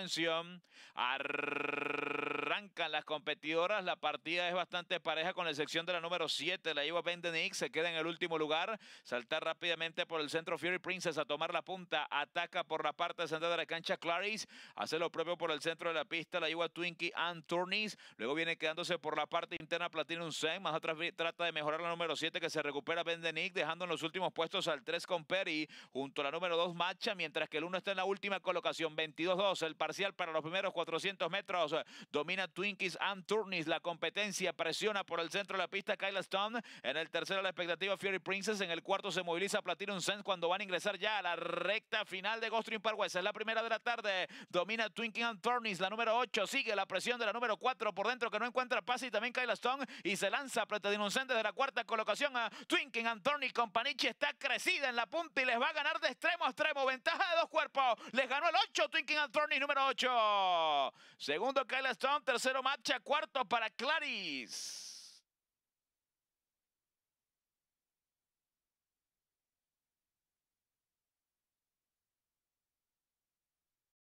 Atención. Arr las competidoras. La partida es bastante pareja con la sección de la número 7. La lleva Denick, se queda en el último lugar. Saltar rápidamente por el centro Fury Princess a tomar la punta. Ataca por la parte central de la cancha Clarice. Hace lo propio por el centro de la pista. La lleva Twinkie Anturnis. Luego viene quedándose por la parte interna Platinum Zen. Más atrás trata de mejorar la número 7 que se recupera Denick dejando en los últimos puestos al 3 con Perry junto a la número 2 Macha, mientras que el 1 está en la última colocación. 22-2 el parcial para los primeros 400 metros. Domina Twinkie. Twinkies and Turnis. La competencia presiona por el centro de la pista Kyla Stone. En el tercero la expectativa Fury Princess. En el cuarto se moviliza Platinum Sense cuando van a ingresar ya a la recta final de Ghost Parkway. es la primera de la tarde. Domina Twinking and la número 8. Sigue la presión de la número 4 por dentro que no encuentra pase y también Kyla Stone. Y se lanza Platinum Sense desde la cuarta colocación a Twinking and Turnis. Companichi está crecida en la punta y les va a ganar de extremo a extremo. Ventaja de dos cuerpos. Les ganó el 8 Twinking and número 8. Segundo, Kyle Stone. Tercero, Macha. Cuarto, para Claris.